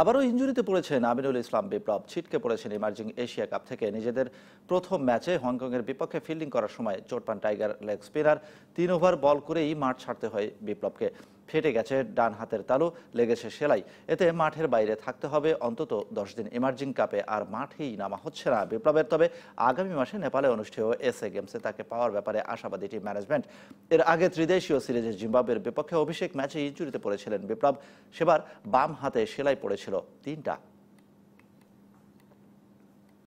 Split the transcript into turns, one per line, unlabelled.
আবারও ইঞ্জুরিতে পড়েছেন আমিনুল ইসলাম বিপ্লব ছিটকে পড়েছেন ইমার্জিং এশিয়া কাপ থেকে নিজেদের প্রথম ম্যাচে হংকংয়ের বিপক্ষে ফিল্ডিং করার সময় চোট পান টাইগার লেগ স্পিনার তিন ওভার বল করেই মাঠ ছাড়তে হয় বিপ্লবকে ফেটে গেছে ডান হাতের তালু লেগেছে সেলাই এতে মাঠের বাইরে থাকতে হবে অন্তত দশ দিন এমার্জিং কাপে আর মাঠেই নামা হচ্ছে না বিপ্লবের তবে আগামী মাসে নেপালে অনুষ্ঠেয় এ গেমসে তাকে পাওয়ার ব্যাপারে আশাবাদী টিম ম্যানেজমেন্ট এর আগে ত্রিদেশীয় সিরিজে জিম্বাবের বিপক্ষে অভিষেক ম্যাচে ইঞ্জুরিতে পড়েছিলেন বিপ্লব সেবার বাম হাতে সেলাই পড়েছিল তিনটা